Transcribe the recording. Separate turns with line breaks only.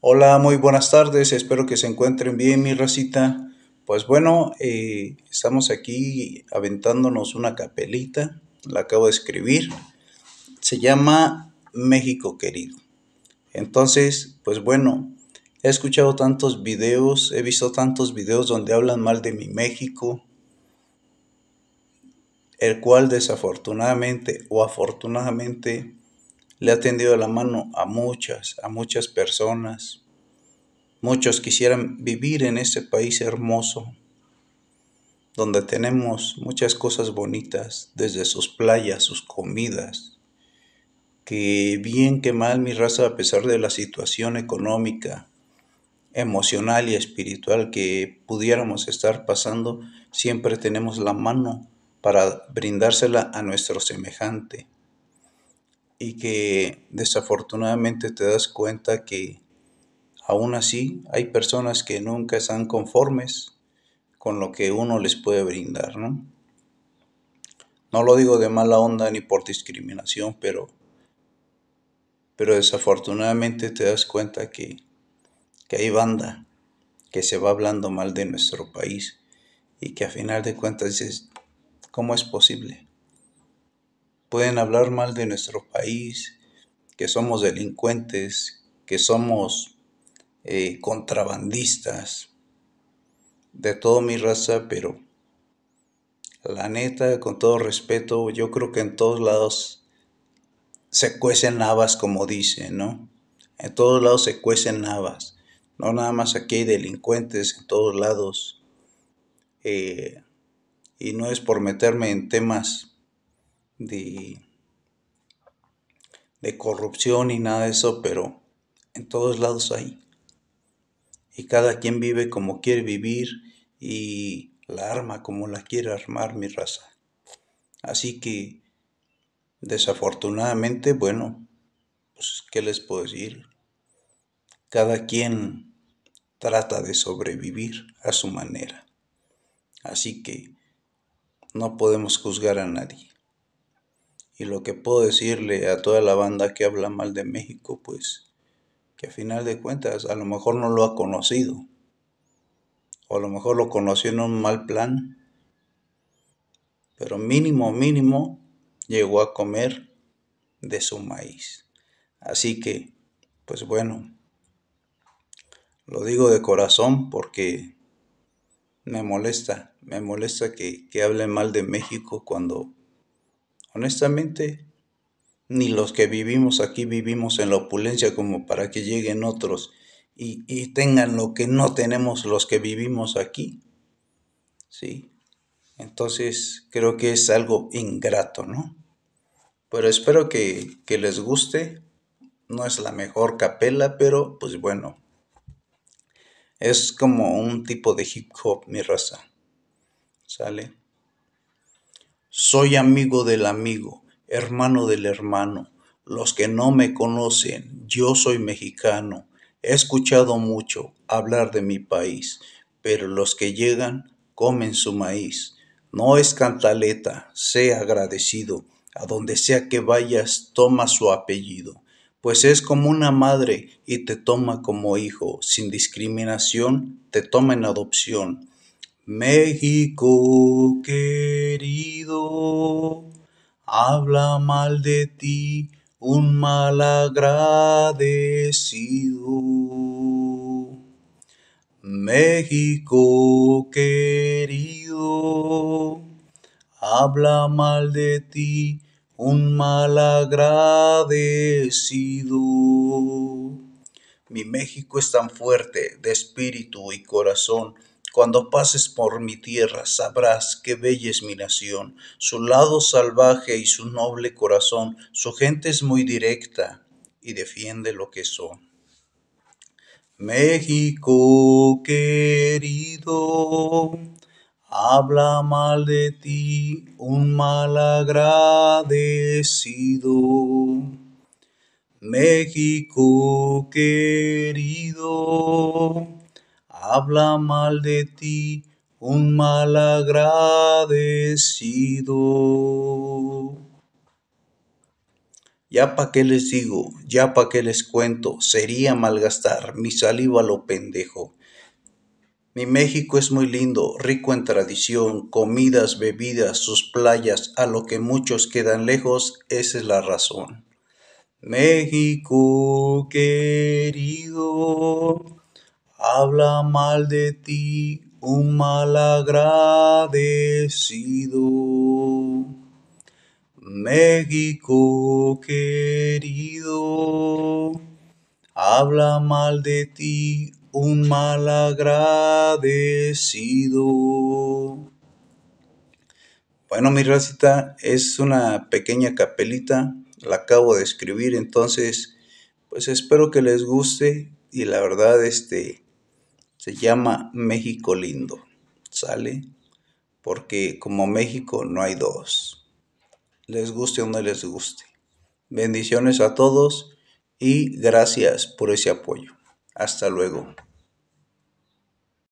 Hola, muy buenas tardes, espero que se encuentren bien mi racita. Pues bueno, eh, estamos aquí aventándonos una capelita, la acabo de escribir, se llama México querido. Entonces, pues bueno, he escuchado tantos videos, he visto tantos videos donde hablan mal de mi México, el cual desafortunadamente o afortunadamente le ha tendido la mano a muchas, a muchas personas. Muchos quisieran vivir en ese país hermoso, donde tenemos muchas cosas bonitas, desde sus playas, sus comidas, que bien que mal mi raza, a pesar de la situación económica, emocional y espiritual que pudiéramos estar pasando, siempre tenemos la mano para brindársela a nuestro semejante y que desafortunadamente te das cuenta que aún así hay personas que nunca están conformes con lo que uno les puede brindar, ¿no? No lo digo de mala onda ni por discriminación, pero, pero desafortunadamente te das cuenta que, que hay banda que se va hablando mal de nuestro país y que a final de cuentas dices, ¿cómo es posible? pueden hablar mal de nuestro país, que somos delincuentes, que somos eh, contrabandistas, de toda mi raza, pero la neta, con todo respeto, yo creo que en todos lados se cuecen habas, como dicen, ¿no? En todos lados se cuecen habas. No nada más aquí hay delincuentes en todos lados. Eh, y no es por meterme en temas de, corrupción y nada de eso, pero en todos lados hay. Y cada quien vive como quiere vivir y la arma como la quiere armar mi raza. Así que, desafortunadamente, bueno, pues, ¿qué les puedo decir? Cada quien trata de sobrevivir a su manera. Así que no podemos juzgar a nadie. Y lo que puedo decirle a toda la banda que habla mal de México, pues que a final de cuentas a lo mejor no lo ha conocido. O a lo mejor lo conoció en un mal plan. Pero mínimo, mínimo, llegó a comer de su maíz. Así que, pues bueno, lo digo de corazón porque me molesta, me molesta que, hable mal de México cuando honestamente, ni los que vivimos aquí vivimos en la opulencia como para que lleguen otros y, tengan lo que no tenemos los que vivimos aquí. ¿Sí? Entonces creo que es algo ingrato, ¿no? Pero espero que, que les guste. No es la mejor capela, pero pues bueno. Es como un tipo de hip hop, mi raza. ¿Sale? Soy amigo del amigo, hermano del hermano. Los que no me conocen, yo soy mexicano. He escuchado mucho hablar de mi país, pero los que llegan comen su maíz. No es cantaleta, sea agradecido. A donde sea que vayas, toma su apellido. Pues es como una madre y te toma como hijo. Sin discriminación,
te toma en adopción. México querido, habla mal de ti un mal México querido, habla mal de ti un mal agradecido.
Mi México es tan fuerte de espíritu y corazón cuando pases por mi tierra sabrás qué bella es mi nación, su lado salvaje y su noble corazón, su gente es muy directa
y defiende lo que son. México querido, habla mal de ti un mal agradecido. México querido, habla mal de ti un mal Ya pa' qué les digo,
ya pa' qué les cuento, sería malgastar mi saliva lo pendejo. Mi México es muy lindo, rico en tradición, comidas, bebidas, sus playas, a lo que muchos quedan lejos, esa es la razón.
México querido, habla mal de ti un malagradecido. México querido, habla mal de ti un malagradecido. Bueno, mi
racita, es una pequeña capelita, la acabo de escribir, entonces, pues espero que les guste y la verdad, este, se llama México Lindo, ¿sale? Porque como México no hay dos, les guste o no les guste. Bendiciones a todos
y gracias por ese apoyo. Hasta luego.